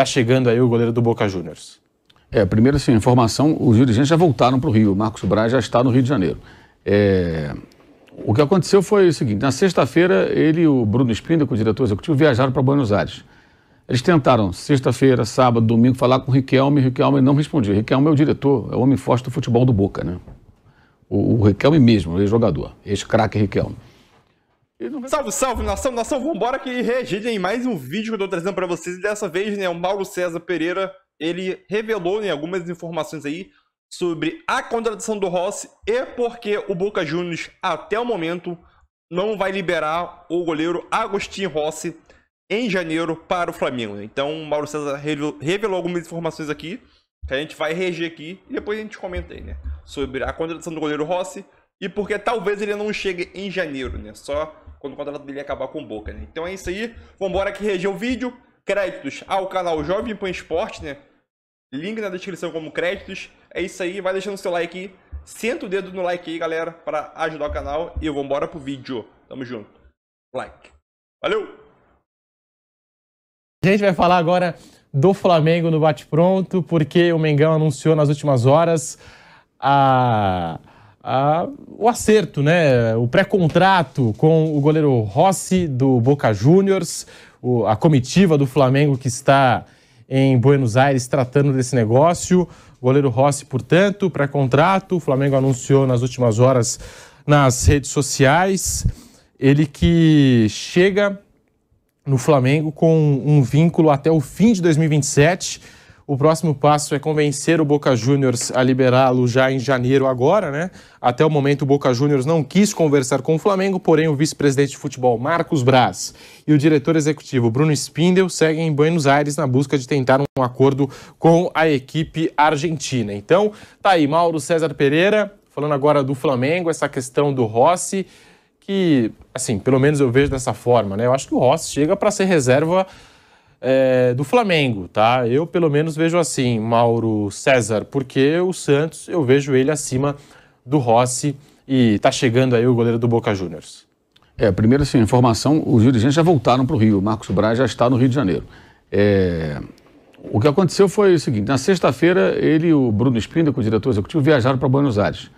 está chegando aí o goleiro do Boca Juniors? É, primeiro, assim, informação: os dirigentes já voltaram para o Rio, Marcos Braz já está no Rio de Janeiro. É, o que aconteceu foi o seguinte: na sexta-feira, ele e o Bruno Espíndola, é o diretor executivo, viajaram para Buenos Aires. Eles tentaram, sexta-feira, sábado, domingo, falar com o Riquelme, e Riquelme não respondia. Riquelme é o diretor, é o homem forte do futebol do Boca, né? O, o Riquelme mesmo, o ex-jogador, ex-craque Riquelme. Salve, salve, nação, nação, vambora que reagirem mais um vídeo que eu tô trazendo pra vocês. E dessa vez, né, o Mauro César Pereira, ele revelou, né, algumas informações aí sobre a contratação do Rossi e porque o Boca Juniors, até o momento, não vai liberar o goleiro Agostinho Rossi em janeiro para o Flamengo. Né. Então, o Mauro César revelou algumas informações aqui, que a gente vai reagir aqui e depois a gente comenta aí, né, sobre a contratação do goleiro Rossi e porque talvez ele não chegue em janeiro, né, só quando o contrato dele acabar com o Boca, né? Então é isso aí. Vambora aqui reger o vídeo. Créditos ao canal Jovem Pan Esporte, né? Link na descrição como créditos. É isso aí. Vai deixando seu like aí. Senta o dedo no like aí, galera, para ajudar o canal. E vambora pro vídeo. Tamo junto. Like. Valeu! A gente vai falar agora do Flamengo no bate-pronto, porque o Mengão anunciou nas últimas horas a a, o acerto, né? O pré-contrato com o goleiro Rossi do Boca Juniors, o, a comitiva do Flamengo que está em Buenos Aires tratando desse negócio. O goleiro Rossi, portanto, pré-contrato. O Flamengo anunciou nas últimas horas nas redes sociais. Ele que chega no Flamengo com um vínculo até o fim de 2027 o próximo passo é convencer o Boca Juniors a liberá-lo já em janeiro agora, né? Até o momento o Boca Juniors não quis conversar com o Flamengo, porém o vice-presidente de futebol Marcos Braz e o diretor executivo Bruno Spindel seguem em Buenos Aires na busca de tentar um acordo com a equipe argentina. Então, tá aí Mauro César Pereira falando agora do Flamengo, essa questão do Rossi, que assim, pelo menos eu vejo dessa forma, né? Eu acho que o Rossi chega para ser reserva é, do Flamengo, tá? Eu pelo menos vejo assim, Mauro César, porque o Santos eu vejo ele acima do Rossi e tá chegando aí o goleiro do Boca Juniors. É, primeiro assim, informação, os dirigentes já voltaram para o Rio, o Marcos Braz já está no Rio de Janeiro. É, o que aconteceu foi o seguinte, na sexta-feira ele e o Bruno com o diretor executivo, viajaram para Buenos Aires.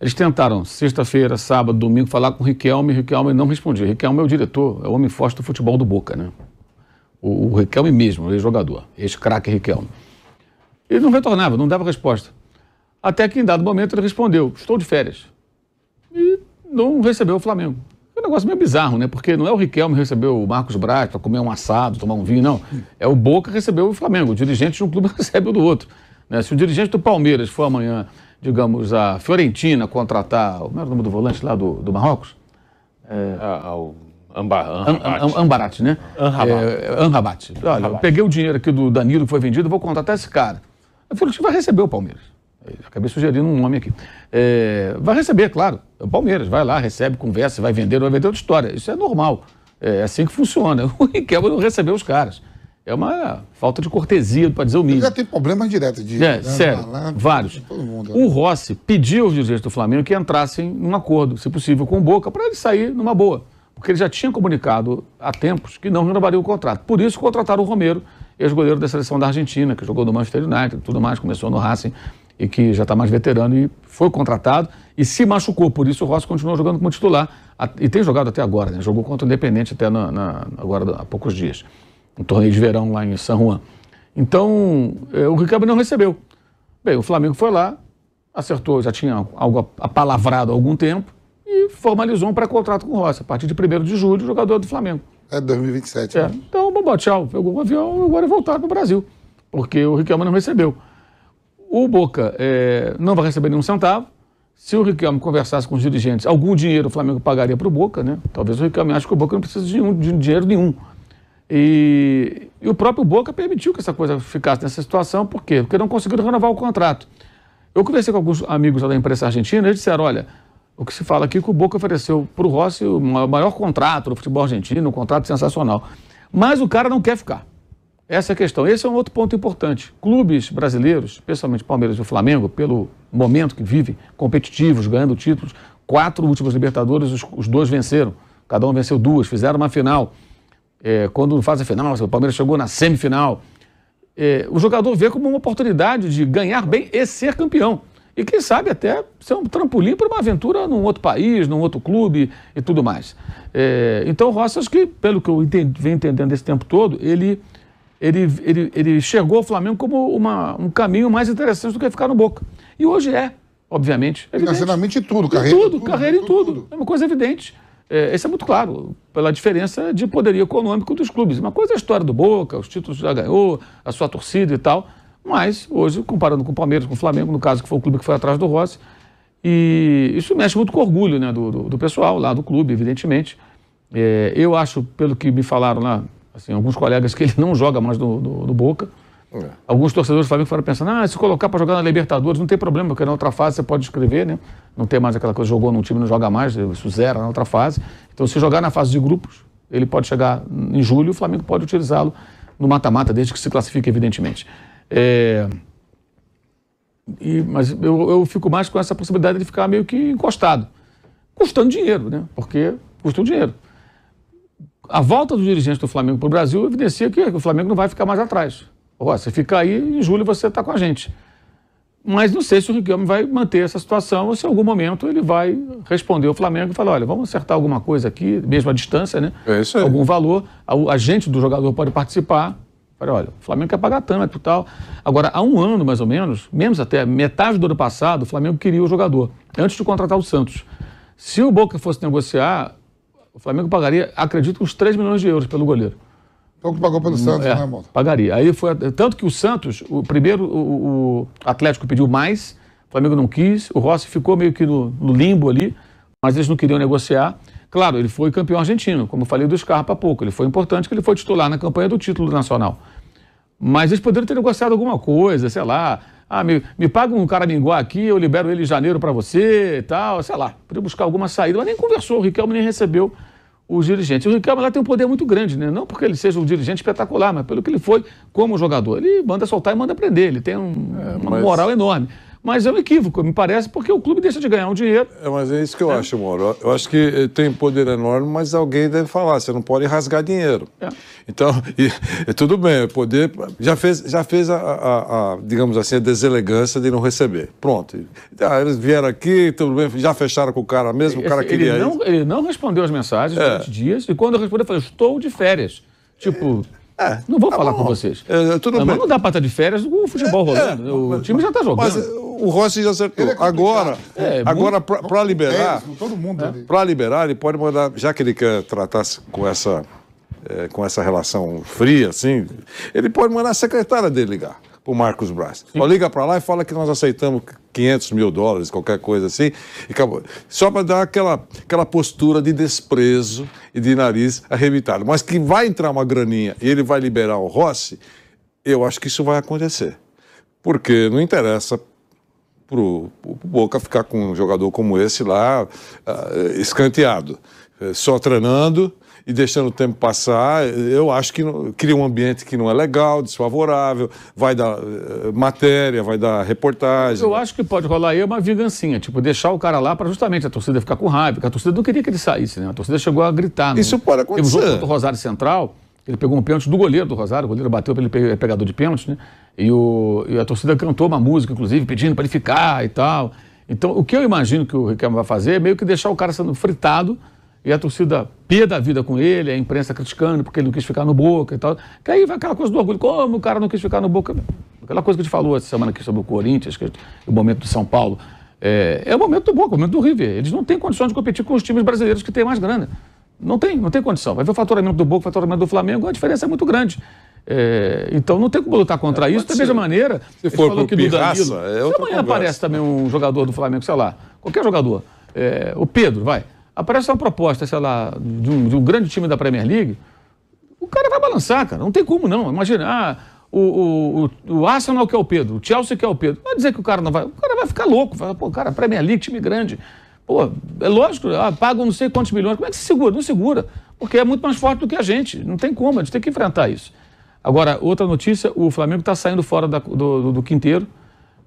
Eles tentaram, sexta-feira, sábado, domingo, falar com o Riquelme, o Riquelme não respondia. Riquelme é o diretor, é o homem forte do futebol do Boca, né? o, o Riquelme mesmo, ex-jogador, ex-craque Riquelme. Ele não retornava, não dava resposta. Até que em dado momento ele respondeu: Estou de férias. E não recebeu o Flamengo. É um negócio meio bizarro, né? Porque não é o Riquelme receber o Marcos Braz para comer um assado, tomar um vinho, não. É o Boca recebeu o Flamengo. O dirigente de um clube recebe o do outro. Né? Se o dirigente do Palmeiras for amanhã, digamos, a Fiorentina contratar. Como era o nome do volante lá do, do Marrocos? É... Ah, ao... Ambarate. né? Anrabat. É, Anrabat. Olha, eu peguei o dinheiro aqui do Danilo que foi vendido, vou contratar esse cara. Eu falei, vai receber o Palmeiras. Eu acabei sugerindo um nome aqui. É, vai receber, claro. É o Palmeiras vai lá, recebe, conversa, vai vender, vai vender outra história. Isso é normal. É, é assim que funciona. O Riquelme não é recebeu os caras. É uma falta de cortesia, para dizer o mínimo. Ele já tem problemas diretos de. É, sério, lá, lá, vários. Mundo, né? O Rossi pediu aos dirigentes do Flamengo que entrassem num acordo, se possível, com o Boca, para ele sair numa boa. Porque ele já tinha comunicado há tempos que não renovaria o contrato. Por isso contrataram o Romero, ex-goleiro da seleção da Argentina, que jogou no Manchester United tudo mais, começou no Racing e que já está mais veterano e foi contratado e se machucou. Por isso o Rossi continuou jogando como titular e tem jogado até agora. Né? Jogou contra o Independente até na, na, agora há poucos dias, um torneio de verão lá em San Juan. Então é, o Ricardo não recebeu. Bem, o Flamengo foi lá, acertou, já tinha algo apalavrado há algum tempo, e formalizou um pré-contrato com o Rossi. A partir de 1 de julho, jogador do Flamengo. É 2027. É. Né? Então, bom, tchau. Pegou um avião e agora é voltar para o Brasil, porque o Riquelme não recebeu. O Boca é, não vai receber nenhum centavo. Se o Riquelme conversasse com os dirigentes, algum dinheiro o Flamengo pagaria para o Boca, né? Talvez o Riquelme ache que o Boca não precisa de, nenhum, de dinheiro nenhum. E, e, o próprio Boca permitiu que essa coisa ficasse nessa situação, por quê? Porque não conseguiram renovar o contrato. Eu conversei com alguns amigos da imprensa argentina, eles disseram: olha, o que se fala aqui é que o Boca ofereceu para o Rossi o maior contrato do futebol argentino, um contrato sensacional. Mas o cara não quer ficar. Essa é a questão. Esse é um outro ponto importante. Clubes brasileiros, especialmente Palmeiras e o Flamengo, pelo momento que vivem, competitivos, ganhando títulos, quatro últimas Libertadores, os, os dois venceram. Cada um venceu duas, fizeram uma final. É, quando faz a final, o Palmeiras chegou na semifinal. É, o jogador vê como uma oportunidade de ganhar bem e ser campeão e quem sabe até ser um trampolim para uma aventura num outro país, num outro clube e tudo mais. É, então Rossi, que pelo que eu entendi, venho entendendo esse tempo todo, ele, ele, ele, ele chegou ao Flamengo como uma, um caminho mais interessante do que ficar no Boca. E hoje é, obviamente. Financeiramente tudo, carreira em tudo. tudo carreira em tudo, tudo. É uma coisa evidente. É, isso é muito claro, pela diferença de poderia econômico dos clubes. Uma coisa é a história do Boca, os títulos já ganhou, a sua torcida e tal. Mas hoje, comparando com o Palmeiras, com o Flamengo, no caso, que foi o clube que foi atrás do Rossi, e isso mexe muito com o orgulho né, do, do, do pessoal lá do clube, evidentemente. É, eu acho, pelo que me falaram lá, assim, alguns colegas, que ele não joga mais no, no, no Boca. É. Alguns torcedores do Flamengo foram pensando, ah, se colocar para jogar na Libertadores não tem problema, porque na outra fase você pode escrever, né? Não tem mais aquela coisa, jogou num time não joga mais, isso zera na outra fase. Então, se jogar na fase de grupos, ele pode chegar em julho, o Flamengo pode utilizá-lo no mata-mata, desde que se classifique, evidentemente. É, e, mas eu, eu fico mais com essa possibilidade de ficar meio que encostado, custando dinheiro, né? Porque custa um dinheiro. A volta dos dirigentes do Flamengo para o Brasil evidencia que o Flamengo não vai ficar mais atrás. Oh, você fica aí, em julho você está com a gente. Mas não sei se o Riquelme vai manter essa situação ou se em algum momento ele vai responder o Flamengo e falar: olha, vamos acertar alguma coisa aqui, mesmo à distância, né? É isso aí. Algum valor. A, a gente do jogador pode participar, Falei, olha, o Flamengo quer pagar tanto e tal. Agora, há um ano mais ou menos, menos até metade do ano passado, o Flamengo queria o jogador, antes de contratar o Santos. Se o Boca fosse negociar, o Flamengo pagaria, acredito, uns 3 milhões de euros pelo goleiro. Então que pagou pelo Santos, é, né, Monta? Pagaria. Aí foi. Tanto que o Santos, o primeiro, o, o Atlético pediu mais, o Flamengo não quis, o Rossi ficou meio que no, no limbo ali, mas eles não queriam negociar. Claro, ele foi campeão argentino, como eu falei do Scarpa há pouco. Ele foi importante que ele foi titular na campanha do título nacional. Mas eles poderiam ter negociado alguma coisa, sei lá. Ah, me, me paga um cara minguar aqui, eu libero ele em janeiro para você e tal, sei lá. Podia buscar alguma saída, mas nem conversou. O Riquelme nem recebeu os dirigentes. O Riquelme lá tem um poder muito grande, né? Não porque ele seja um dirigente espetacular, mas pelo que ele foi como jogador. Ele manda soltar e manda prender. Ele tem um, é, uma moral enorme mas é um equívoco, me parece, porque o clube deixa de ganhar um dinheiro. É, mas é isso que eu é. acho, Moro. Eu acho que eh, tem poder enorme, mas alguém deve falar, você não pode rasgar dinheiro. É. Então, e, e tudo bem, é poder já fez, já fez a, a, a, digamos assim, a deselegância de não receber. Pronto. Ah, eles vieram aqui, tudo bem, já fecharam com o cara mesmo, o cara queria ele não, isso. Ele não respondeu as mensagens é. durante dias, e quando eu respondi, eu falei, estou de férias. Tipo, é, não vou tá falar bom. com vocês. É, tudo não, bem. não dá pata de férias com o futebol é, rolando. É, o mas, time já está jogando. Mas o Rossi já acertou. É agora, é, agora para liberar. todo mundo é. Para liberar, ele pode mandar. Já que ele quer tratar com essa, com essa relação fria, assim, ele pode mandar a secretária dele ligar. O Marcos Braz. liga para lá e fala que nós aceitamos 500 mil dólares, qualquer coisa assim, e acabou. Só para dar aquela, aquela postura de desprezo e de nariz arrebitado. Mas que vai entrar uma graninha e ele vai liberar o Rossi, eu acho que isso vai acontecer. Porque não interessa para o Boca ficar com um jogador como esse lá uh, escanteado. Eh, só treinando e deixando o tempo passar, eu acho que cria um ambiente que não é legal, desfavorável, vai dar eh, matéria, vai dar reportagem. Eu acho que pode rolar aí uma vingancinha, tipo, deixar o cara lá para justamente a torcida ficar com raiva, porque a torcida não queria que ele saísse, né? A torcida chegou a gritar. Né? Isso pode acontecer. Teve um jogo contra o Rosário Central, ele pegou um pênalti do goleiro do Rosário, o goleiro bateu para ele é pegador de pênalti, né? E, o, e a torcida cantou uma música, inclusive, pedindo para ele ficar e tal. Então, o que eu imagino que o Riquelme vai fazer é meio que deixar o cara sendo fritado e a torcida pé da vida com ele, a imprensa criticando porque ele não quis ficar no Boca e tal. Que aí vai aquela coisa do orgulho, como o cara não quis ficar no Boca? Aquela coisa que a gente falou essa semana aqui sobre o Corinthians, que é o momento do São Paulo. É, é o momento do Boca, o momento do River. Eles não têm condições de competir com os times brasileiros que têm mais grana. Não tem, não tem condição. Vai ver o faturamento do Boca, o faturamento do Flamengo, a diferença é muito grande. É, então não tem como lutar contra é, isso. Da mesma maneira, se for falou que pirraça, do Danilo. É se amanhã conversa. aparece também um jogador do Flamengo, sei lá, qualquer jogador. É, o Pedro, vai aparece uma proposta, sei lá, de um, de um, grande time da Premier League, o cara vai balançar, cara. Não tem como não. Imagina, ah, o, o, o Arsenal que é o Pedro, o Chelsea que é o Pedro. Vai dizer que o cara não vai. O cara vai ficar louco. Vai, pô, cara, Premier League, time grande. Pô, é lógico, ah, pagam não sei quantos milhões. Como é que se segura? Não segura, porque é muito mais forte do que a gente. Não tem como, a gente tem que enfrentar isso. Agora, outra notícia: o Flamengo está saindo fora da, do, do, do, quinteiro.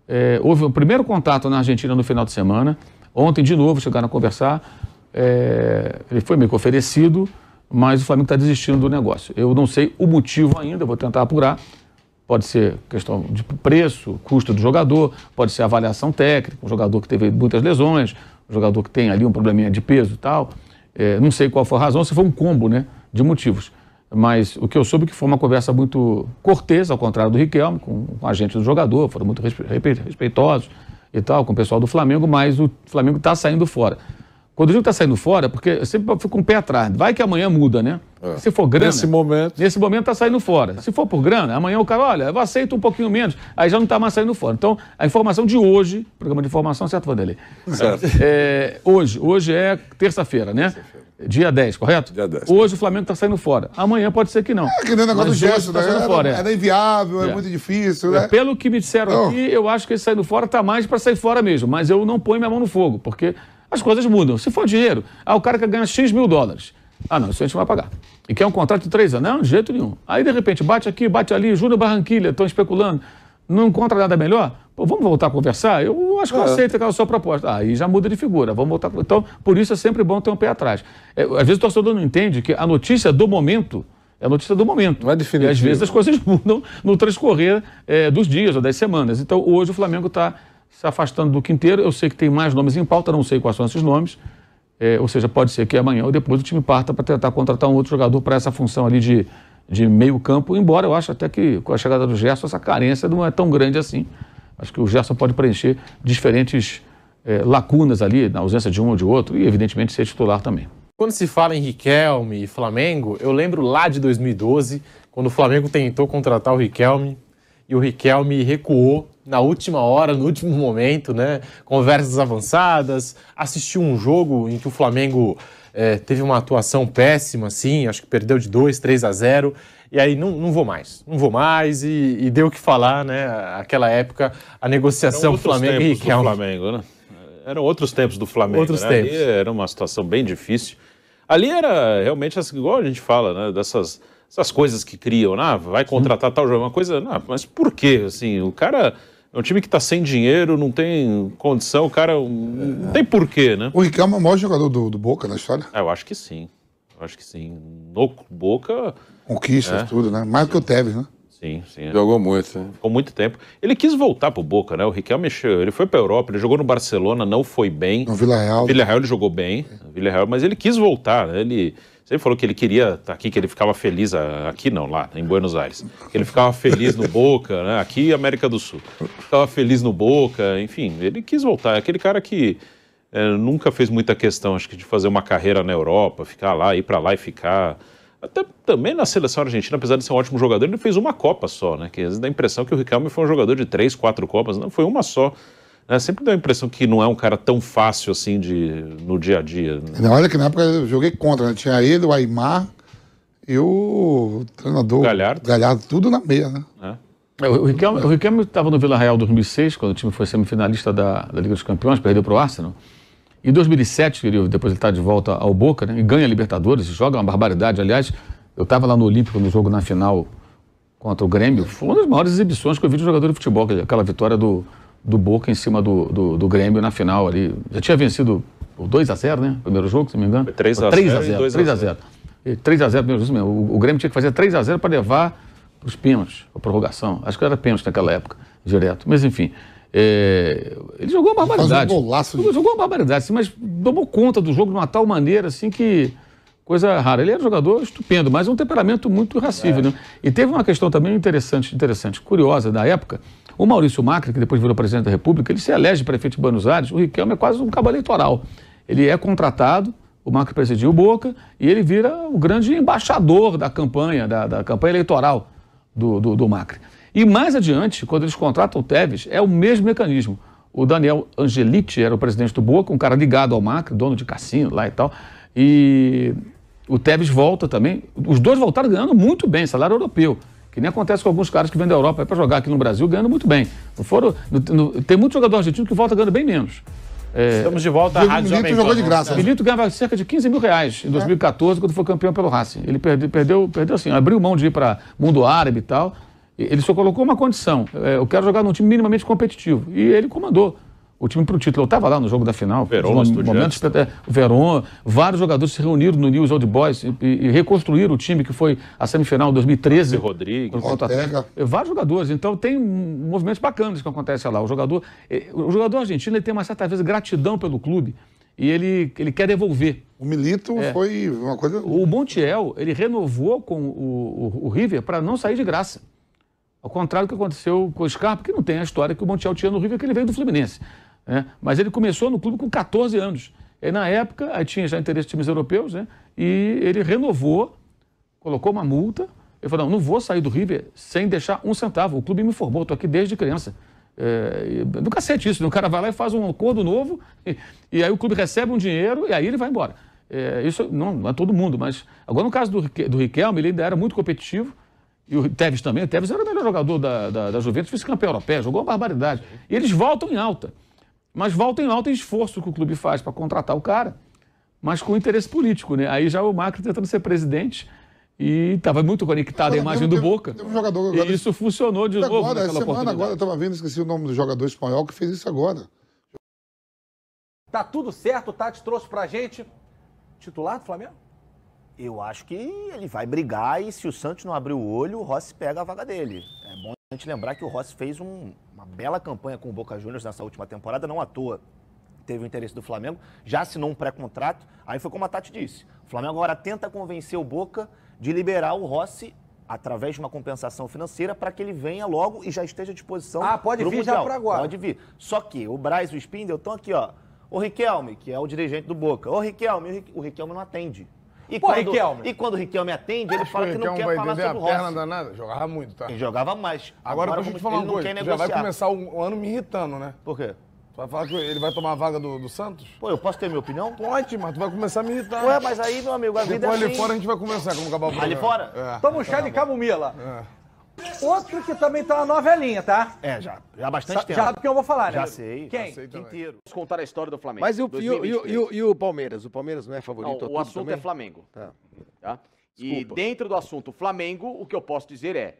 É, houve o primeiro contato na Argentina no final de semana. Ontem, de novo, chegaram a conversar. É, ele foi meio que oferecido, mas o Flamengo está desistindo do negócio. Eu não sei o motivo ainda, vou tentar apurar. Pode ser questão de preço, custo do jogador, pode ser avaliação técnica, um jogador que teve muitas lesões, um jogador que tem ali um probleminha de peso e tal. É, não sei qual foi a razão, se foi um combo né, de motivos. Mas o que eu soube é que foi uma conversa muito cortês, ao contrário do Riquelme, com, com a gente do jogador, foram muito respeitosos e tal, com o pessoal do Flamengo, mas o Flamengo está saindo fora. Quando o Rodrigo está saindo fora, porque eu sempre fico com um pé atrás. Vai que amanhã muda, né? É. Se for grana. Nesse momento. Nesse momento está saindo fora. Se for por grana, amanhã o cara, olha, eu aceito um pouquinho menos. Aí já não está mais saindo fora. Então, a informação de hoje, programa de informação, certo, Vanderlei? Certo. É, hoje, hoje é terça-feira, né? Terça Dia 10, correto? Dia 10. Hoje o Flamengo está saindo fora. Amanhã pode ser que não. É que nem o negócio Mas do gesto, tá né? saindo Era, fora, é. era é. inviável, é, é muito difícil, é, né? Pelo que me disseram não. aqui, eu acho que ele saindo fora está mais para sair fora mesmo. Mas eu não ponho minha mão no fogo, porque as coisas mudam. Se for dinheiro, ah, o cara que ganha X mil dólares. Ah, não, isso a gente não vai pagar. E quer um contrato de três anos? Não, de jeito nenhum. Aí, de repente, bate aqui, bate ali, Júnior Barranquilha, estão especulando, não encontra nada melhor? Pô, vamos voltar a conversar? Eu acho que eu é. aceito aquela sua proposta. Ah, aí já muda de figura, vamos voltar. Então, por isso é sempre bom ter um pé atrás. É, às vezes o torcedor não entende que a notícia do momento é a notícia do momento. Não é definitivo. E às vezes as coisas mudam no transcorrer é, dos dias ou das semanas. Então, hoje o Flamengo está se afastando do quinteiro. Eu sei que tem mais nomes em pauta, não sei quais são esses nomes. É, ou seja, pode ser que amanhã ou depois o time parta para tentar contratar um outro jogador para essa função ali de, de meio campo, embora eu acho até que com a chegada do Gerson essa carência não é tão grande assim. Acho que o Gerson pode preencher diferentes é, lacunas ali, na ausência de um ou de outro, e evidentemente ser titular também. Quando se fala em Riquelme e Flamengo, eu lembro lá de 2012, quando o Flamengo tentou contratar o Riquelme, e o Riquelme recuou na última hora, no último momento, né? Conversas avançadas, assistiu um jogo em que o Flamengo é, teve uma atuação péssima, assim, acho que perdeu de 2, 3 a 0. E aí, não, não vou mais, não vou mais, e, e deu o que falar, né? Aquela época, a negociação Flamengo e Riquelme. Flamengo, né? Eram outros tempos do Flamengo. Outros né? tempos. Ali era uma situação bem difícil. Ali era realmente, igual a gente fala, né? Dessas essas coisas que criam, né? vai contratar tal jogo, uma coisa, não, ah, mas por quê? Assim, o cara é um time que está sem dinheiro, não tem condição, o cara não é. tem porquê, né? O Ricardo é o maior jogador do, do Boca na história? É, eu acho que sim, eu acho que sim. No Boca... Conquistas, é. tudo, né? Mais do que o Tevez, né? Sim, sim. É. Jogou é. muito, né? Ficou muito tempo. Ele quis voltar pro Boca, né? O Riquelme mexeu. Ele foi pra Europa, ele jogou no Barcelona, não foi bem. No Vila Real. Vila Real ele jogou bem, Vila Real, mas ele quis voltar, né? Ele sempre falou que ele queria estar tá aqui, que ele ficava feliz, aqui não, lá, em Buenos Aires. Que ele ficava feliz no Boca, né? Aqui América do Sul. Ficava feliz no Boca, enfim, ele quis voltar. É aquele cara que é, nunca fez muita questão, acho que, de fazer uma carreira na Europa, ficar lá, ir para lá e ficar. Até também na seleção argentina, apesar de ser um ótimo jogador, ele fez uma Copa só, né? Que às vezes dá a impressão que o Riquelme foi um jogador de três, quatro Copas. Não, foi uma só. Né? Sempre dá a impressão que não é um cara tão fácil assim de, no dia a dia. Né? olha que na época eu joguei contra, né? Tinha ele, o Aymar e o treinador. Galhardo. Galhardo, tudo na meia, né? É. é o Riquelme estava no Vila Real 2006, quando o time foi semifinalista da, da Liga dos Campeões, perdeu para o Arsenal. Em 2007, depois ele está de volta ao Boca, né? E ganha Libertadores, joga uma barbaridade. Aliás, eu estava lá no Olímpico, no jogo na final contra o Grêmio. Foi uma das maiores exibições que eu vi de jogador de futebol, aquela vitória do, do Boca em cima do, do, do Grêmio na final ali. Já tinha vencido o 2x0, né? Primeiro jogo, se não me engano. 3x0. 3x0. 3x0 primeiro jogo, o, o Grêmio tinha que fazer 3x0 para levar para os pênaltis, a prorrogação. Acho que era pênalti naquela época, direto. Mas enfim. É, ele jogou uma barbaridade. Um jogou, uma barbaridade, assim, mas tomou conta do jogo de uma tal maneira assim que. Coisa rara. Ele era um jogador estupendo, mas um temperamento muito racível. É. Né? E teve uma questão também interessante, interessante, curiosa da época. O Maurício Macri, que depois virou presidente da República, ele se elege prefeito de Buenos Aires. O Riquelme é quase um cabo eleitoral. Ele é contratado, o Macri presidiu o Boca, e ele vira o grande embaixador da campanha, da, da campanha eleitoral do, do, do Macri. E mais adiante, quando eles contratam o Tevez, é o mesmo mecanismo. O Daniel Angeliti era o presidente do Boca, um cara ligado ao Macri, dono de cassino lá e tal. E o Tevez volta também. Os dois voltaram ganhando muito bem, salário europeu. Que nem acontece com alguns caras que vêm da Europa para jogar aqui no Brasil, ganhando muito bem. Não foram, no, no, tem muito jogador argentino que volta ganhando bem menos. É, Estamos de volta à Rádio Milito jogou de graça. Milito ganhava cerca de 15 mil reais em 2014, é. quando foi campeão pelo Racing. Ele perdeu, perdeu, perdeu assim, abriu mão de ir para mundo árabe e tal, ele só colocou uma condição: é, eu quero jogar num time minimamente competitivo. E ele comandou o time para o título. Eu estava lá no jogo da final. Verón, momentos, tá? É, Verão. vários jogadores se reuniram no News Old Boys e, e reconstruíram o time que foi a semifinal em 2013. Rodrigo. Rodrigues, Ortega. É, vários jogadores. Então tem movimentos bacanas que acontecem lá. O jogador, o jogador argentino ele tem uma certa vez gratidão pelo clube e ele, ele quer devolver. O Milito é. foi uma coisa. O Montiel, ele renovou com o, o, o River para não sair de graça. Ao contrário do que aconteceu com o Scarpa, que não tem a história que o Montiel tinha no River, que ele veio do Fluminense. Né? Mas ele começou no clube com 14 anos. E, na época, aí tinha já interesse de times europeus, né? e ele renovou, colocou uma multa. Ele falou: não, não vou sair do River sem deixar um centavo. O clube me formou, estou aqui desde criança. É, do cacete isso, né? o cara vai lá e faz um acordo novo, e, e aí o clube recebe um dinheiro e aí ele vai embora. É, isso não, não, é todo mundo, mas agora no caso do, do Riquelme, ele ainda era muito competitivo, e o Tevez também. O Tevez era o melhor jogador da, da, da Juventus, vice-campeão europeu jogou uma barbaridade. E eles voltam em alta. Mas voltam em alta em esforço que o clube faz para contratar o cara, mas com interesse político, né? Aí já o Macri tentando ser presidente e estava muito conectado à imagem teve, do Boca. Teve um jogador agora, e isso funcionou de novo agora, naquela semana agora, eu estava vendo, esqueci o nome do jogador espanhol que fez isso agora. Tá tudo certo, Tati trouxe pra gente. Titular do Flamengo? Eu acho que ele vai brigar e se o Santos não abrir o olho, o Rossi pega a vaga dele. É bom a gente lembrar que o Rossi fez um, uma bela campanha com o Boca Juniors nessa última temporada, não à toa teve o interesse do Flamengo, já assinou um pré-contrato. Aí foi como a Tati disse: o Flamengo agora tenta convencer o Boca de liberar o Rossi através de uma compensação financeira para que ele venha logo e já esteja à disposição. Ah, pode vir mundial. já para agora. Pode vir. Só que o Braz e o Spindel estão aqui, ó. O Riquelme, que é o dirigente do Boca. O Riquelme, o Riquelme não atende. E, Pô, quando, Riquelme. e quando o Riquelme atende, ele Acho fala que, não quer falar sobre o Rossi. perna danada. Jogava muito, tá? Ele jogava mais. Agora, Agora deixa eu te falar uma coisa. Já vai começar o, ano me irritando, né? Por quê? Vai falar que ele vai tomar a vaga do, do, Santos? Pô, eu posso ter minha opinião? Pode, mas tu vai começar a me irritar. Ué, mas aí, meu amigo, a Depois vida é ali assim. fora a gente vai começar como acabar o Ali fora? É. Toma um chá então tá de camomila. É. Outro que também tá uma novelinha, tá? É, já. Já há bastante Sa tempo. Já eu vou falar, né? Já sei. Quem? Já sei Quinteiro. Vamos contar a história do Flamengo. Mas e o, e o, e o, e o Palmeiras? O Palmeiras não é favorito? Não, o assunto é também? é Flamengo. Tá. tá? E dentro do assunto Flamengo, o que eu posso dizer é,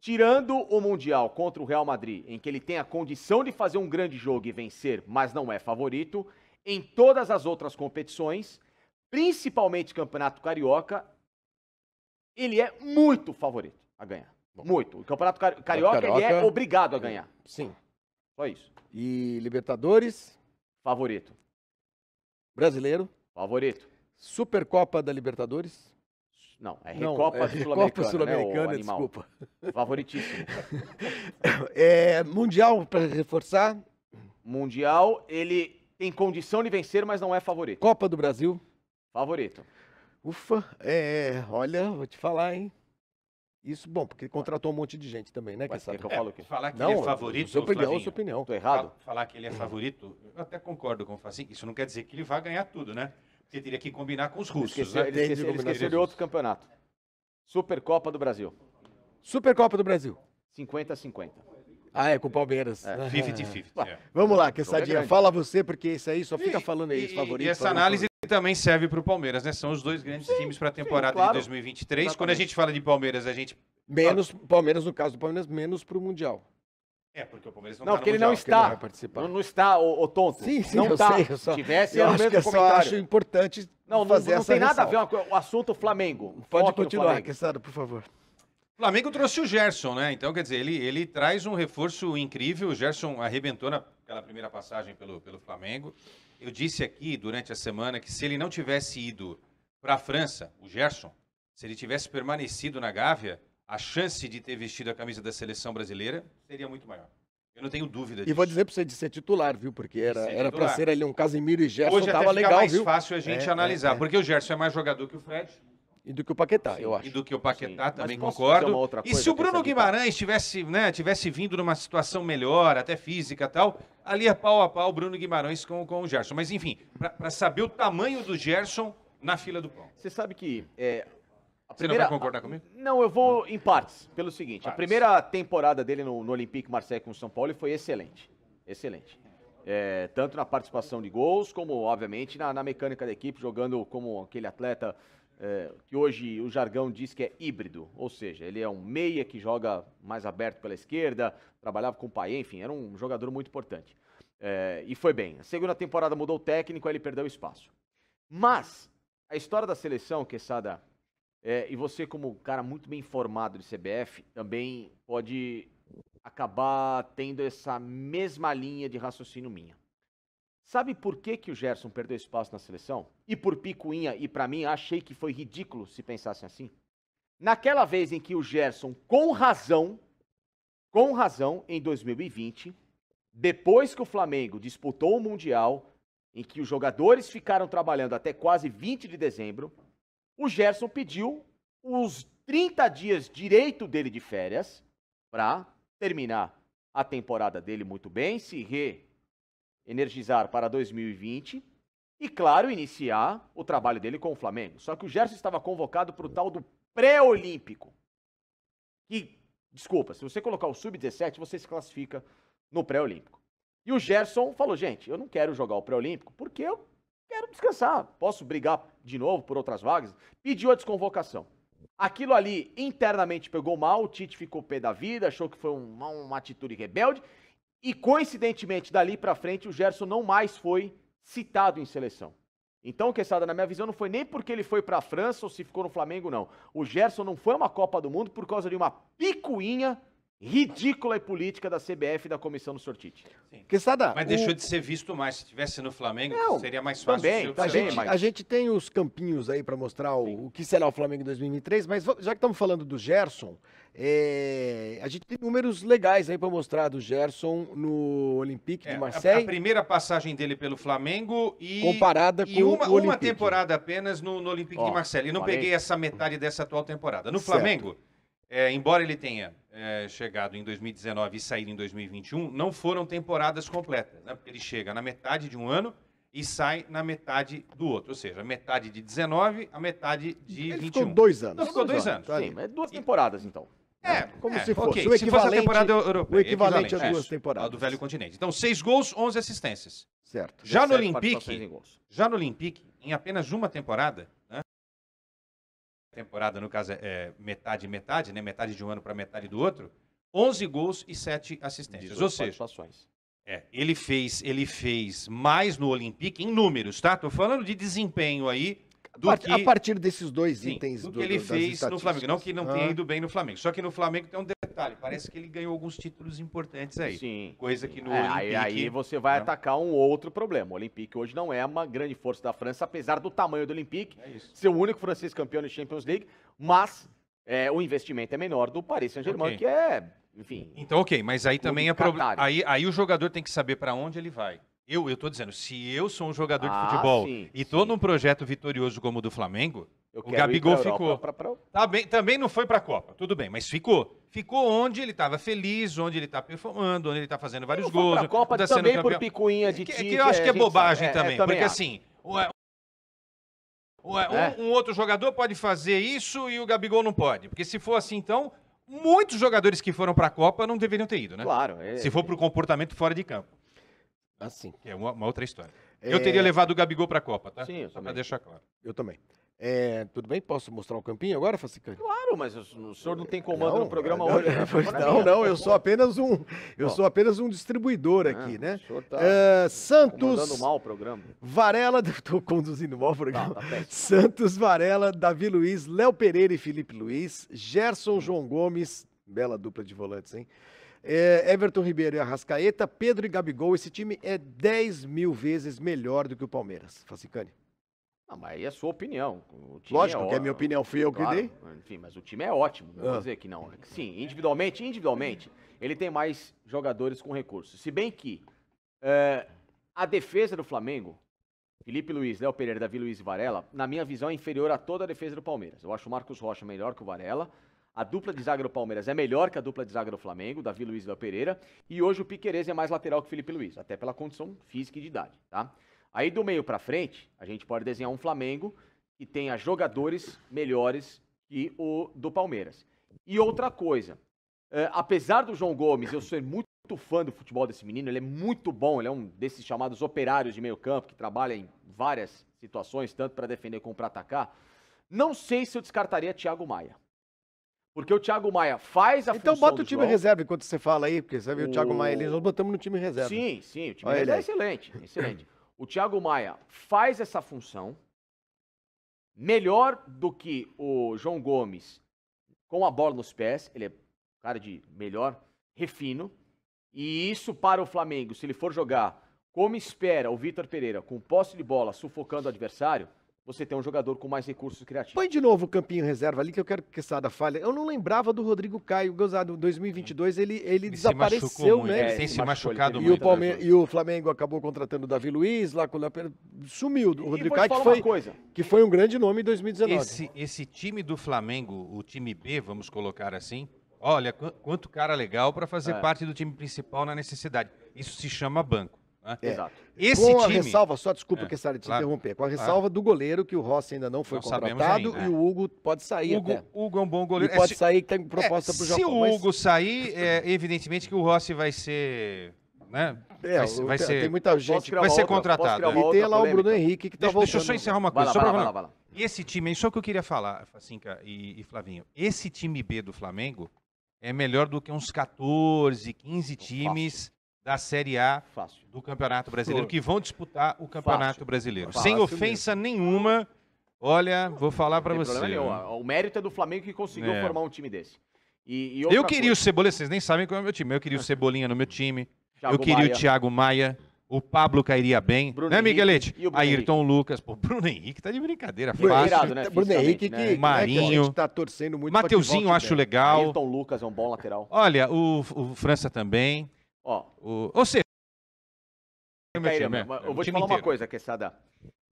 tirando o Mundial contra o Real Madrid, em que ele tem a condição de fazer um grande jogo e vencer, mas não é favorito, em todas as outras competições, principalmente Campeonato Carioca, ele é muito favorito a ganhar. Muito. O Campeonato Carioca, Carioca, ele é obrigado a é, ganhar. Sim. Só isso. E Libertadores? Favorito. Brasileiro? Favorito. Supercopa da Libertadores? Não, é Recopa é Sul-Americana. Sul né, desculpa. Favoritíssimo. é, mundial, para reforçar? Mundial, ele tem condição de vencer, mas não é favorito. Copa do Brasil? Favorito. Ufa, é, é olha, vou te falar, hein? Isso, bom, porque contratou um monte de gente também, né? que sabe. Que eu falo que... É, falar que não, ele é favorito. Sua opinião, Flavinho, sua opinião. Tô errado. Falar que ele é favorito, eu até concordo com o Facinho. Isso não quer dizer que ele vai ganhar tudo, né? Porque teria que combinar com os russos. Esqueceu, né? Ele, esqueceu, de outro campeonato. Supercopa do Brasil. Supercopa do Brasil. 50 a 50. Ah, é, com o Palmeiras. É, 50-50. É. Vamos lá, Quessadinha, é fala você, porque isso aí só fica e, falando aí, e, favorito. E essa análise também serve para o Palmeiras, né? São os dois grandes sim, times para a temporada sim, claro. de 2023. Exatamente. Quando a gente fala de Palmeiras, a gente. Menos, Palmeiras, no caso do Palmeiras, menos para o Mundial. É, porque o Palmeiras não, não tá porque ele mundial, não está. não, não, não está, o tonto. Sim, sim, não eu tá. sei. Eu só, Se tivesse, é eu acho que eu comentário. acho importante não, não, fazer não, não tem nada a ver com o assunto Flamengo. Pode continuar, Questada, por favor. O Flamengo trouxe o Gerson, né? Então, quer dizer, ele, ele traz um reforço incrível. O Gerson arrebentou naquela primeira passagem pelo, pelo Flamengo. Eu disse aqui durante a semana que se ele não tivesse ido para a França, o Gerson, se ele tivesse permanecido na Gávea, a chance de ter vestido a camisa da seleção brasileira seria muito maior. Eu não tenho dúvida disso. E vou dizer para você de ser titular, viu? Porque era era para ser ali um Casemiro e Gerson, Hoje tava Hoje legal, mais fácil a gente é, é analisar, é, é. porque o Gerson é mais jogador que o Fred. E do que o Paquetá, Sim, eu acho. E do que o Paquetá Sim. também concordo. e se o Bruno Guimarães tivesse, né, tivesse vindo numa situação melhor, até física tal, ali é pau a pau o Bruno Guimarães com, com o Gerson. Mas enfim, para saber o tamanho do Gerson na fila do pão. Você sabe que é... A primeira... Você não vai concordar comigo? Não, eu vou em partes, pelo seguinte. Partes. A primeira temporada dele no, no Olympique Marseille com o São Paulo foi excelente. Excelente é, tanto na participação de gols, como, obviamente, na, na mecânica da equipe, jogando como aquele atleta é, que hoje o jargão diz que é híbrido, ou seja, ele é um meia que joga mais aberto pela esquerda, trabalhava com o pai, enfim, era um jogador muito importante. É, e foi bem. A segunda temporada mudou o técnico, aí ele perdeu espaço. Mas, a história da seleção, Quesada, é, e você, como cara muito bem informado de CBF, também pode acabar tendo essa mesma linha de raciocínio minha. Sabe por que, que o Gerson perdeu espaço na seleção? E por picuinha, e para mim, achei que foi ridículo se pensassem assim. Naquela vez em que o Gerson, com razão, com razão, em 2020, depois que o Flamengo disputou o Mundial, em que os jogadores ficaram trabalhando até quase 20 de dezembro, o Gerson pediu os 30 dias direito dele de férias para terminar a temporada dele muito bem, se reenergizar para 2020 e, claro, iniciar o trabalho dele com o Flamengo. Só que o Gerson estava convocado para o tal do pré-olímpico. E, desculpa, se você colocar o sub-17, você se classifica no pré-olímpico. E o Gerson falou: gente, eu não quero jogar o pré-olímpico porque eu quero descansar, posso brigar de novo por outras vagas. Pediu a desconvocação. Aquilo ali internamente pegou mal, o Tite ficou pé da vida, achou que foi uma, uma atitude rebelde. E coincidentemente, dali para frente, o Gerson não mais foi citado em seleção. Então, Quesada, na minha visão, não foi nem porque ele foi para a França ou se ficou no Flamengo, não. O Gerson não foi uma Copa do Mundo por causa de uma picuinha ridícula e política da CBF e da comissão do sortite. Mas o... deixou de ser visto mais. Se estivesse no Flamengo, Não, seria mais fácil. Também, tá a, gente, a gente tem os campinhos aí para mostrar o, o, que será o Flamengo em 2003, mas já que estamos falando do Gerson, é, a gente tem números legais aí para mostrar do Gerson no Olympique é, de Marseille. A, a, primeira passagem dele pelo Flamengo e comparada e com uma, uma temporada apenas no, no Olympique Ó, de Marseille. E não falei. peguei essa metade dessa atual temporada. No certo. Flamengo é, embora ele tenha é, chegado em 2019 e saído em 2021, não foram temporadas completas, né? Porque ele chega na metade de um ano e sai na metade do outro, ou seja, a metade de 19, a metade de ele 21. Ficou dois anos. Não, ficou dois, dois anos. anos. Sim, mas tá é duas temporadas então. É, é, como é, se fosse okay. o equivalente, se fosse a temporada europeia. O equivalente, equivalente a duas é, temporadas. do velho continente. Então, seis gols, onze assistências. Certo. Já no Olympique, já no Olympique, em apenas uma temporada, temporada, no caso, é, é metade metade, né? Metade de um ano para metade do outro. 11 gols e 7 assistências. Ou seja, É, ele fez, ele fez mais no Olympique em números, tá? Tô falando de desempenho aí do a, que, a partir desses dois sim, itens do, do que ele do, fez no Flamengo. Não que não ah. tenha ido bem no Flamengo. Só que no Flamengo tem um detalhe. Parece que ele ganhou alguns títulos importantes aí. Sim. Coisa que no é, Olympique... Aí você vai não. Né? atacar um outro problema. O Olympique hoje não é uma grande força da França, apesar do tamanho do Olympique. É ser o único francês campeão de Champions League. Mas é, o investimento é menor do Paris Saint-Germain, okay. que é... Enfim... Então, ok. Mas aí também é problema... Aí, aí o jogador tem que saber para onde ele vai. Eu estou dizendo, se eu sou um jogador ah, de futebol sim, e estou num projeto vitorioso como o do Flamengo, eu o Gabigol ficou. Pra, pra... Tá bem, também não foi para a Copa, tudo bem, mas ficou. Ficou onde ele estava feliz, onde ele está performando, onde ele está fazendo vários não gols. Foi pra Copa tá também por picuinha de time. É que eu acho que é, é bobagem também, é, também, porque assim, é? um, é. um, outro jogador pode fazer isso e o Gabigol não pode. Porque se for assim, então, muitos jogadores que foram para a Copa não deveriam ter ido, né? Claro. É, se for é. para o comportamento fora de campo. Assim. É uma, uma outra história. É... Eu teria levado o Gabigol para a Copa, tá? Sim, eu Só para deixar claro. Eu também. É, tudo bem? Posso mostrar o campinho agora, Facicani? Claro, mas o senhor não tem comando não, no programa não, hoje. Né? Não, não, eu sou apenas um, eu Bom, sou apenas um distribuidor ah, aqui, né? O tá uh, Santos. mal o programa. Varela, estou conduzindo mal o programa. Tá, tá Santos Varela, Davi Luiz, Léo Pereira e Felipe Luiz, Gerson João Gomes, bela dupla de volantes, hein? É, Everton Ribeiro e Arrascaeta, Pedro e Gabigol, esse time é 10 mil vezes melhor do que o Palmeiras. Facicane. Ah, mas aí é a sua opinião. Lógico é que é minha opinião, fui eu claro, que dei. Enfim, mas o time é ótimo, não ah. vou dizer que não. Sim, individualmente, individualmente, ele tem mais jogadores com recursos. Se bem que é, a defesa do Flamengo, Felipe Luiz, Léo Pereira, Davi Luiz e Varela, na minha visão, é inferior a toda a defesa do Palmeiras. Eu acho o Marcos Rocha melhor que o Varela, a dupla de zaga do Palmeiras é melhor que a dupla de zaga do Flamengo, Davi Luiz e Léo Pereira. E hoje o Piquerez é mais lateral que o Felipe Luiz, até pela condição física e de idade, tá? Aí do meio para frente, a gente pode desenhar um Flamengo que tenha jogadores melhores que o do Palmeiras. E outra coisa, é, apesar do João Gomes eu ser muito fã do futebol desse menino, ele é muito bom, ele é um desses chamados operários de meio campo que trabalha em várias situações, tanto para defender como para atacar. Não sei se eu descartaria Thiago Maia. Porque o Thiago Maia faz a então, função. Então bota o time João. reserva enquanto você fala aí, porque você vê o, o Thiago Maia ali, nós botamos no time reserva. Sim, sim, o time Olha reserva é excelente, é excelente. O Thiago Maia faz essa função melhor do que o João Gomes com a bola nos pés, ele é cara de melhor refino. E isso para o Flamengo, se ele for jogar como espera o Vitor Pereira, com posse de bola sufocando o adversário, você tem um jogador com mais recursos criativos. Põe de novo o campinho reserva ali, que eu quero que Sada falha. Eu não lembrava do Rodrigo Caio Gozado. Em 2022 ele, ele, ele desapareceu, né? Ele, tem é, se machucado muito. E o, e o Flamengo acabou contratando o Davi Luiz, lá com o Sumiu o Rodrigo Caio, que foi, coisa. que foi um grande nome em 2019. Esse, esse time do Flamengo, o time B, vamos colocar assim, olha, quanto cara legal para fazer é. parte do time principal na necessidade. Isso se chama banco. Né? É. Exato. Esse com time... a ressalva, só desculpa é, que essa te claro, interromper, com a ressalva claro. do goleiro que o Rossi ainda não foi não contratado ainda, e o é. Hugo pode sair. Hugo, Hugo é um bom goleiro. E pode é, sair tem é, proposta para o Japão. Se o Hugo mas... sair, é, evidentemente que o Rossi vai ser né? É, vai, vai ser, tem muita gente vai ser outra, contratado. E tem lá polêmica. o Bruno Henrique que deixa, tá voltando. Deixa eu só encerrar uma coisa. Vai lá, só lá, Esse time, só que eu queria falar, Facinca e, e, Flavinho, esse time B do Flamengo é melhor do que uns 14, 15 times da Série A Fácil. do Campeonato Brasileiro, que vão disputar o Campeonato Fácil. Brasileiro. Fácil Sem ofensa mesmo. nenhuma, olha, vou falar para você. O mérito é do Flamengo que conseguiu é. formar um time desse. E, e eu queria coisa. o Cebolinha, vocês nem sabem qual é o meu time. Eu queria o Cebolinha no meu time. Thiago eu queria Maia. o Thiago Maia. O Pablo cairia bem. Bruno né, Miguelete? Ayrton Henrique. Lucas. Pô, Bruno Henrique tá de brincadeira. Fácil. irado, né, Bruno Henrique tá né? né? que, tá Marinho. que tá torcendo muito Mateuzinho, acho legal. Ayrton Lucas é um bom lateral. Olha, o, o França também. Ó, o, ou seja, time, né? é eu vou te falar inteiro. uma coisa, Quesada.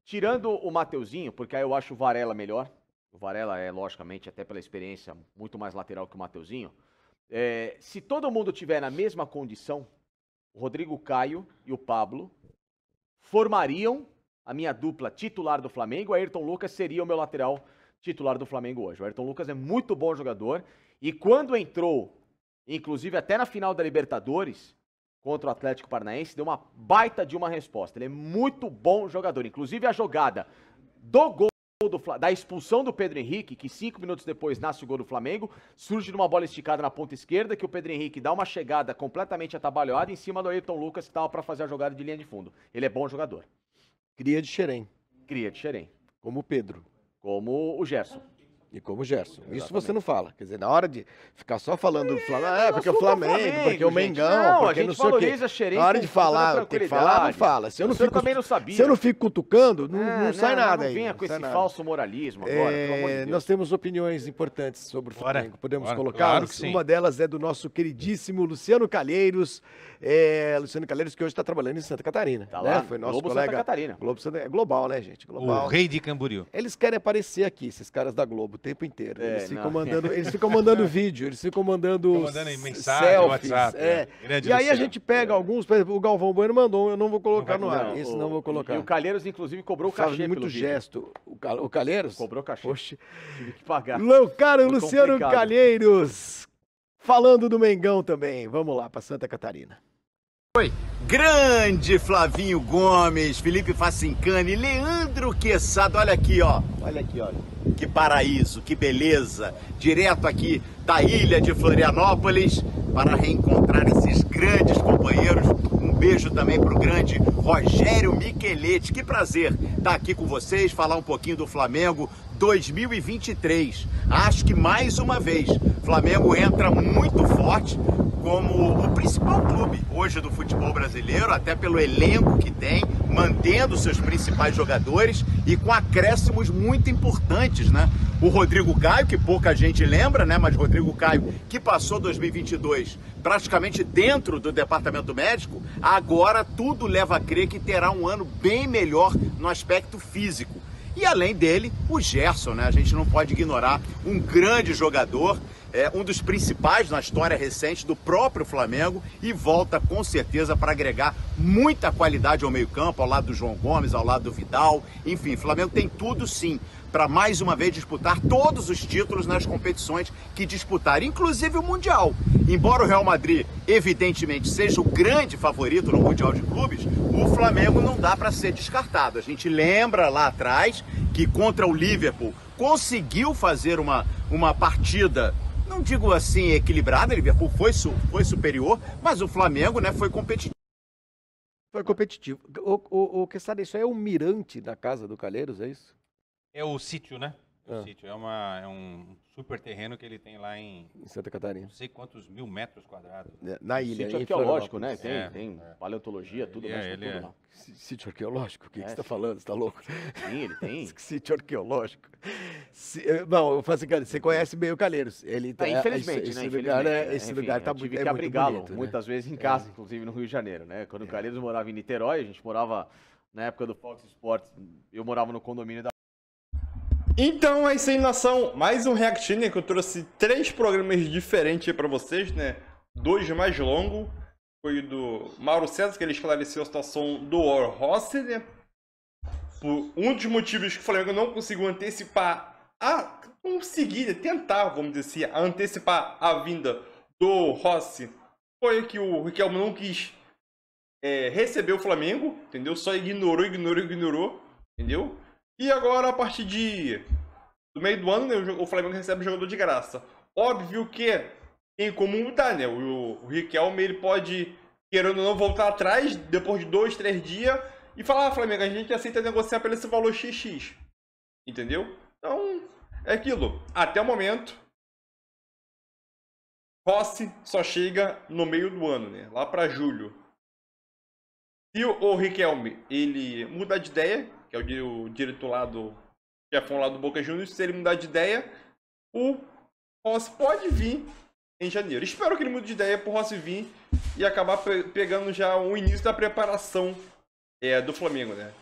Tirando o Mateuzinho, porque aí eu acho o Varela melhor. O Varela é, logicamente, até pela experiência, muito mais lateral que o Mateuzinho. É, se todo mundo tiver na mesma condição, o Rodrigo Caio e o Pablo formariam a minha dupla titular do Flamengo. O Ayrton Lucas seria o meu lateral titular do Flamengo hoje. O Ayrton Lucas é muito bom jogador e quando entrou, inclusive até na final da Libertadores, contra o Atlético Paranaense, deu uma baita de uma resposta. Ele é muito bom jogador. Inclusive a jogada do gol do, da expulsão do Pedro Henrique, que cinco minutos depois nasce o gol do Flamengo, surge numa bola esticada na ponta esquerda, que o Pedro Henrique dá uma chegada completamente atabalhada em cima do Ayrton Lucas, que estava para fazer a jogada de linha de fundo. Ele é bom jogador. Cria de Xerém. Cria de Xerém. Como o Pedro. Como o Gerson. E como Gerson. Exatamente. Isso você não fala. Quer dizer, na hora de ficar só falando do Flamengo, é, porque o Flamengo, Flamengo, porque o Mengão, não, porque não sei o quê. Na hora de falar, tem que falar, não fala. Se eu não, fico, também não sabia. Se eu não fico cutucando, não, é, não sai nada não aí. Não venha com esse nada. falso moralismo agora, é, pelo amor de é, Deus. Nós temos opiniões importantes sobre o Flamengo. Bora, Podemos colocar. Claro Uma delas é do nosso queridíssimo Luciano Calheiros. É, Luciano Calheiros, que hoje está trabalhando em Santa Catarina. Tá né? lá, Foi nosso Globo colega. Santa Catarina. Globo Santa... É global, né, gente? Global. O rei de Camboriú. Eles querem aparecer aqui, esses caras da Globo tempo inteiro. É, eles, ficam mandando, eles ficam mandando vídeo, eles ficam mandando. mandando mensagem selfies, WhatsApp. É. É. E aí a gente pega é. alguns, por exemplo, o Galvão Bueno mandou, eu não vou colocar não vai, no ar. Não, esse o, não vou colocar. E o Calheiros, inclusive, cobrou o cachê. muito gesto. O, o Calheiros? Cobrou o cachê. Oxe. Tive que pagar. Caro Luciano complicado. Calheiros. Falando do Mengão também. Vamos lá, para Santa Catarina. Oi. Grande Flavinho Gomes, Felipe Facincani, Leandro Queçado, olha aqui, ó. Olha aqui, olha. Que paraíso, que beleza. Direto aqui da ilha de Florianópolis para reencontrar esses grandes companheiros. Um beijo também para o grande Rogério Micheletti. Que prazer estar aqui com vocês, falar um pouquinho do Flamengo, 2023. Acho que mais uma vez, Flamengo entra muito forte como o principal clube hoje do futebol brasileiro, até pelo elenco que tem, mantendo seus principais jogadores e com acréscimos muito importantes, né? O Rodrigo Caio, que pouca gente lembra, né? Mas Rodrigo Caio, que passou 2022 praticamente dentro do departamento médico, agora tudo leva a crer que terá um ano bem melhor no aspecto físico. E além dele, o Gerson, né? A gente não pode ignorar um grande jogador é um dos principais na história recente do próprio Flamengo e volta com certeza para agregar muita qualidade ao meio-campo, ao lado do João Gomes, ao lado do Vidal. Enfim, Flamengo tem tudo sim para mais uma vez disputar todos os títulos nas competições que disputar, inclusive o Mundial. Embora o Real Madrid, evidentemente, seja o grande favorito no Mundial de Clubes, o Flamengo não dá para ser descartado. A gente lembra lá atrás que contra o Liverpool conseguiu fazer uma, uma partida não digo assim equilibrada, Liverpool foi, foi superior, mas o Flamengo né, foi competitivo. Foi competitivo. O, o, o que está isso é o mirante da casa do Calheiros, é isso? É o sítio, né? ah. sítio. É, uma, é um super terreno que ele tem lá em, em Santa Catarina. Não sei quantos mil metros quadrados. Né? Na ilha. Sítio arqueológico, né? Tem, é, tem é. paleontologia, tudo, É ele tudo é. lá. Sítio arqueológico? O que, é. você está falando? Você está louco? Sim, ele tem. sítio arqueológico. Se, eh, não, eu falei assim, você conhece bem o Calheiros. Ele tá, infelizmente, esse, né? Esse lugar, está é, né? Esse Enfim, lugar tá tive que abrigá-lo né? muitas vezes em casa, inclusive no Rio de Janeiro, né? Quando o Calheiros morava em Niterói, a gente morava na época do Fox Sports, eu morava no condomínio da então é isso aí, nação. Mais um Reactine que eu trouxe três programas diferentes para vocês, né? Dois mais longos. Foi do Mauro César, que ele esclareceu a situação do Orhossi, né? Por um dos motivos que o Flamengo não conseguiu antecipar a... Conseguir, tentar, vamos dizer assim, antecipar a vinda do Rossi foi que o Riquelmo não quis é, receber o Flamengo, entendeu? Só ignorou, ignorou, ignorou, entendeu? E agora, a partir de do meio do ano, né, o Flamengo recebe o jogador de graça. Óbvio que tem como mudar, né? O, o Riquelme ele pode, querendo ou não, voltar atrás depois de dois, três dias e falar, ah, Flamengo, a gente aceita negociar pelo esse valor XX. Entendeu? Então, é aquilo. Até o momento, Rossi só chega no meio do ano, né? Lá para julho. Se o Riquelme ele muda de ideia, que é o, o diretor lá do chefão lá do Boca Juniors, se ele mudar de ideia, o Rossi pode vir em janeiro. Espero que ele mude de ideia pro Rossi vir e acabar pe pegando já o início da preparação é, do Flamengo, né?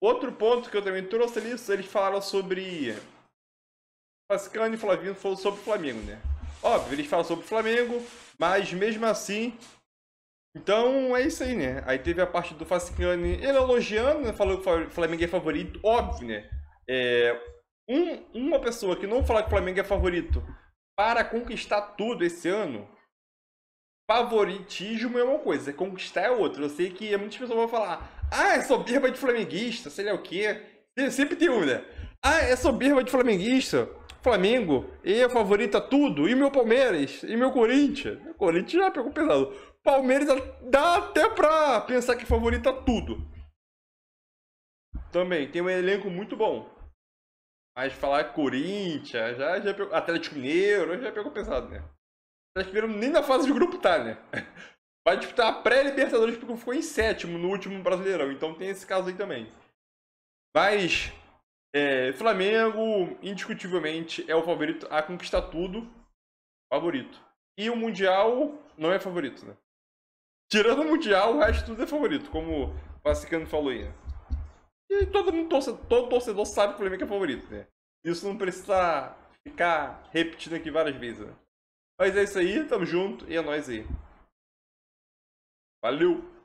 Outro ponto que eu também trouxe ali, eles falaram sobre. Pascano e Flavinho falou sobre o Flamengo, né? Óbvio, eles falam sobre o Flamengo, mas mesmo assim então é isso aí, né? Aí teve a parte do Facicani ele elogiando, né? falou que o Flamengo é favorito, óbvio, né? É, um, uma pessoa que não falar que o Flamengo é favorito para conquistar tudo esse ano, favoritismo é uma coisa, conquistar é outra. Eu sei que muitas pessoas vão falar, ah, é soberba de flamenguista, sei lá o quê. Sempre tem uma, né? Ah, é soberba de flamenguista. Flamengo, e é favorito a tudo, e meu Palmeiras, e meu Corinthians. O Corinthians já pegou pesado. Palmeiras dá até pra pensar que favorita tudo. Também tem um elenco muito bom. Mas falar Corinthians, já, já pegou, Atlético Mineiro, já pegou pesado, né? Atlético Mineiro nem na fase de grupo tá, né? Vai disputar a pré-Libertadores porque ficou em sétimo no último Brasileirão. Então tem esse caso aí também. Mas é, Flamengo, indiscutivelmente, é o favorito a conquistar tudo. Favorito. E o Mundial não é favorito, né? Tirando o Mundial, o resto tudo é favorito, como o Vassicano falou aí. E todo mundo, torcedor, todo torcedor sabe que o Flamengo é favorito, né? Isso não precisa ficar repetindo aqui várias vezes, né? Mas é isso aí, tamo junto e é nóis aí. Valeu!